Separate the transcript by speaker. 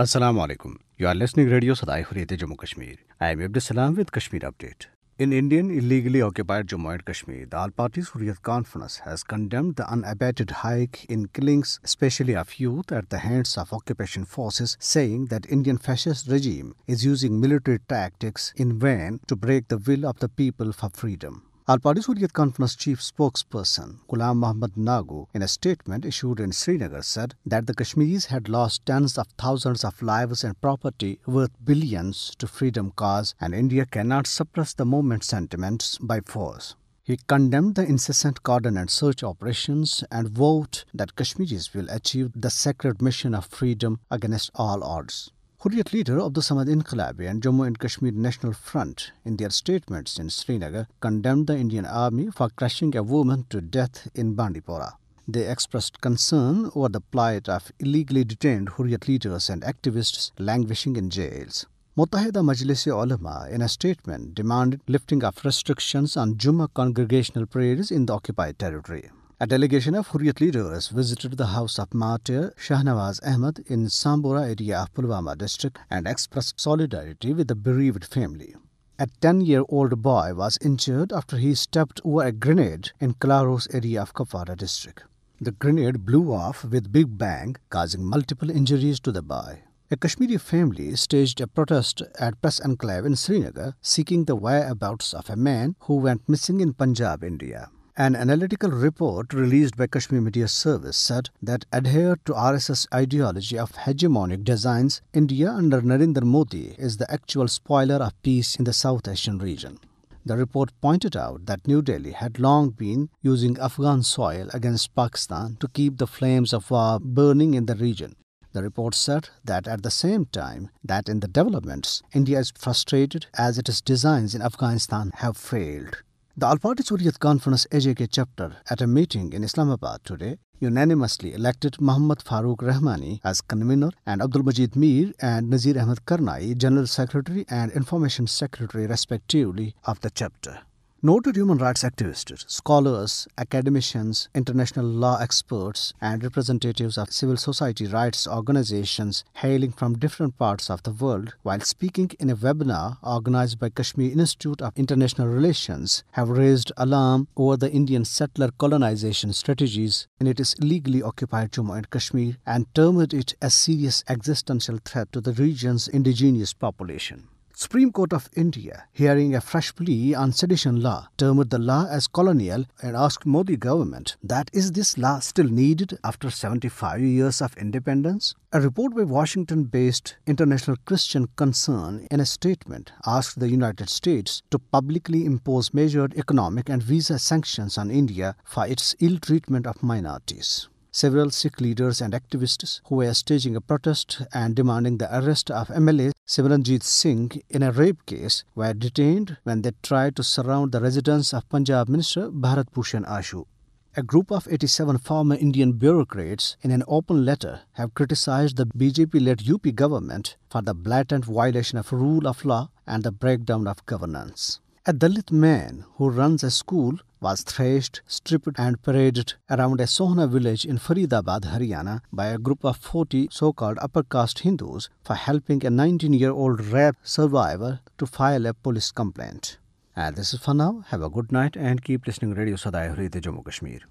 Speaker 1: Assalamu alaikum. You are listening Radio Sadai Hurriyat Jammu Kashmir. I am Abdul Salam with Kashmir Update. In Indian illegally occupied Jammu and Kashmir, the All Parties Hurriyat Conference has condemned the unabated hike in killings, especially of youth, at the hands of occupation forces, saying that Indian fascist regime is using military tactics in vain to break the will of the people for freedom. Al-Padi Suriyat Conference chief spokesperson Ghulam Mohammad Nagu, in a statement issued in Srinagar, said that the Kashmiris had lost tens of thousands of lives and property worth billions to freedom cause, and India cannot suppress the movement sentiments by force. He condemned the incessant cordon and search operations and vowed that Kashmiris will achieve the sacred mission of freedom against all odds. Hurriyat leader of the Samad Inqilabi and Jammu and Kashmir National Front, in their statements in Srinagar, condemned the Indian army for crushing a woman to death in Bandipora. They expressed concern over the plight of illegally detained Hurriyat leaders and activists languishing in jails. Mutahida Majlis Ulama, in a statement, demanded lifting of restrictions on Juma congregational prayers in the occupied territory. A delegation of Hurriyat leaders visited the house of martyr Shahnawaz Ahmed in Sambora area of Pulwama district and expressed solidarity with the bereaved family. A 10-year-old boy was injured after he stepped over a grenade in Klaros area of Kapara district. The grenade blew off with big bang, causing multiple injuries to the boy. A Kashmiri family staged a protest at press enclave in Srinagar, seeking the whereabouts of a man who went missing in Punjab, India. An analytical report released by Kashmir Media Service said that adhered to RSS ideology of hegemonic designs, India under Narendra Modi is the actual spoiler of peace in the South Asian region. The report pointed out that New Delhi had long been using Afghan soil against Pakistan to keep the flames of war burning in the region. The report said that at the same time that in the developments, India is frustrated as its designs in Afghanistan have failed. The Al Party Suriyat Conference AJK chapter at a meeting in Islamabad today unanimously elected Muhammad Farooq Rahmani as convener and Abdul Majid Mir and Nazir Ahmed Karnai general secretary and information secretary respectively of the chapter. Noted human rights activists, scholars, academicians, international law experts, and representatives of civil society rights organizations hailing from different parts of the world, while speaking in a webinar organized by Kashmir Institute of International Relations, have raised alarm over the Indian settler colonization strategies in its illegally occupied Jammu and Kashmir and termed it a serious existential threat to the region's indigenous population. Supreme Court of India, hearing a fresh plea on sedition law, termed the law as colonial and asked Modi government that is this law still needed after 75 years of independence? A report by Washington-based International Christian Concern in a statement asked the United States to publicly impose measured economic and visa sanctions on India for its ill treatment of minorities several Sikh leaders and activists who were staging a protest and demanding the arrest of MLA Simranjit Singh in a rape case were detained when they tried to surround the residence of Punjab Minister Bharat Bhushan Ashu. A group of 87 former Indian bureaucrats, in an open letter, have criticized the BJP led UP government for the blatant violation of rule of law and the breakdown of governance. A Dalit man who runs a school was thrashed, stripped, and paraded around a Sohna village in Faridabad, Haryana, by a group of 40 so called upper caste Hindus for helping a 19 year old rape survivor to file a police complaint. And this is for now. Have a good night and keep listening Radio Sadai Hurriyat Jammu Kashmir.